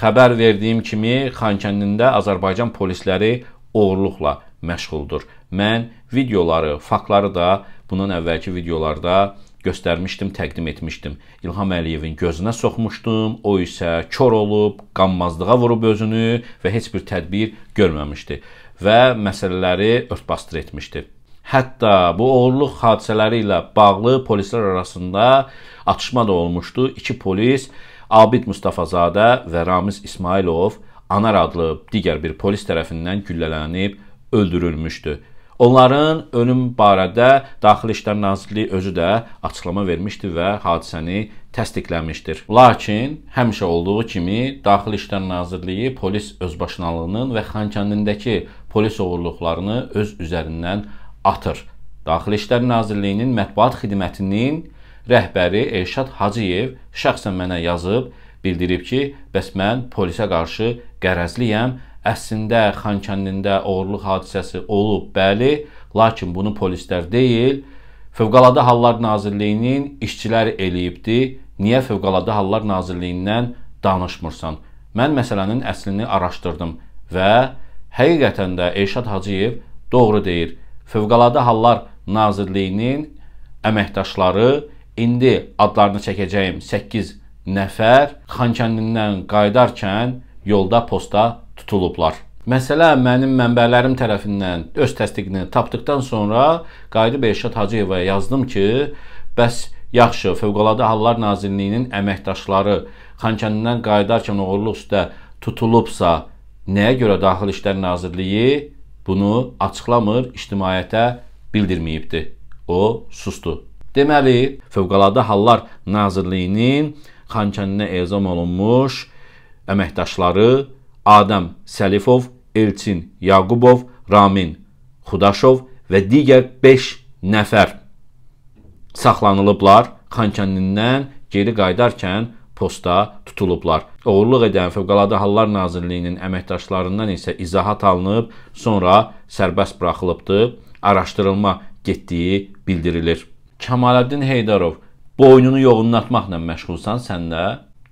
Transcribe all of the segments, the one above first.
xəbər verdiyim kimi Xankəndində Azərbaycan polisləri oğurluqla məşğuldur. Mən videoları, faktları da bundan əvvəlki videolarda göstərmişdim, təqdim etmişdim. İlham Əliyevin gözünə soxmuşdum, o isə kor olub, qanmazlığa vurub özünü və heç bir tədbir görməmişdi və məsələləri örtbasdır etmişdi. Hətta bu oğurluq hadisələri ilə bağlı polislər arasında atışma da olmuşdu. İki polis Abid Mustafazadə və Ramiz İsmailov Anar adlı digər bir polis tərəfindən güllələnib öldürülmüşdü. Onların ölüm barədə Daxili İşlər Nazirliyi özü də açıqlama vermişdi və hadisəni təsdiqləmişdir. Lakin həmişə olduğu kimi Daxili İşlər Nazirliyi polis özbaşınalığının və Xankəndindəki polis oğurluqlarını öz üzərindən atır. Daxili İşlər Nazirliyinin mətbuat xidmətinin rəhbəri Elşad Hacıyev şəxsən mənə yazıb, bildirib ki, bəs mən polisə qarşı qərəzliyəm. Əslində Xankəndində oğurluq hadisəsi olub, bəli, lakin bunu polislər deyil, Fövqəladə Hallar Nazirliyinin işçiləri eləyibdi. Niyə Fövqəladə Hallar Nazirliyindən danışmırsan? Mən məsələnin əslini araşdırdım və həqiqətən də Elşad Hacıyev doğru deyir. Fövqəladə Hallar Nazirliyinin əməkdaşları İndi adlarını çəkəcəyim 8 nəfər Xankəndindən qayıdarkən yolda posta tutulublar. Məsələ mənim mənbələrim tərəfindən öz təsdiqini tapdıktan sonra qayıdıb Elşad Hacıyevaya yazdım ki, bəs yaxşı, Fövqəladə Hallar Nazirliyinin əməkdaşları Xankəndindən qayıdarkən oğurluq üstə tutulubsa, nəyə görə Daxili İşlər Nazirliyi bunu açıqlamır, ictimaiyyətə bildirməyibdi. O sustu. Deməli, Fövqəladə Hallar Nazirliyinin Xankəndinə ezam olunmuş əməkdaşları Adəm Səlifov, Elçin Yaqubov, Ramin Xudaşov və digər 5 nəfər saxlanılıblar. Xankəndindən geri qayıdarkən posta tutulublar. Oğurluq edən Fövqəladə Hallar Nazirliyinin əməkdaşlarından isə izahat alınıb, sonra sərbəst buraxılıbdı. Araşdırılma getdiyi bildirilir. Kamaləddin Heydarov boynunu yoğunlatmaqla məşğulsan sən də.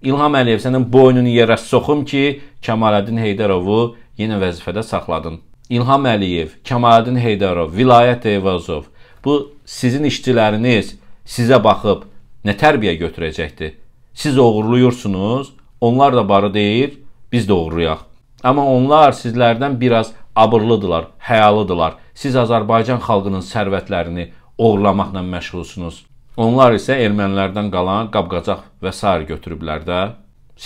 İlham Əliyev sənin boynunu yerə soxum ki, Kamaləddin Heydarovu yenə vəzifədə saxladın. İlham Əliyev, Kamaləddin Heydarov, Vilayət Eyvazov bu sizin işçiləriniz sizə baxıb nə tərbiyə götürəcəkdi? Siz oğurluyursunuz, onlar da barı deyir, biz də oğurluyaq. Amma onlar sizlərdən biraz abırlıdılar, həyalıdılar. Siz Azərbaycan xalqının sərvətlərini, oğurlamaqla məşğulsunuz. Onlar isə ermənilərdən qalan qab-qacaq və sair götürüblər də.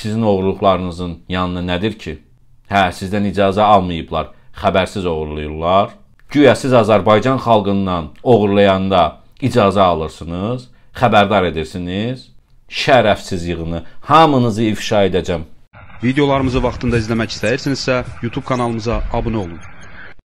Sizin oğurluqlarınızın yanına nədir ki? Hə, sizdən icazə almayıblar, xəbərsiz oğurlayırlar. Güya siz Azərbaycan xalqından oğurlayanda icazə alırsınız, xəbərdar edirsiniz. Şərəfsiz yığını hamınızı ifşa edəcəm. Videolarımızı vaxtında izləmək istəyirsinizsə, YouTube kanalımıza abunə olun.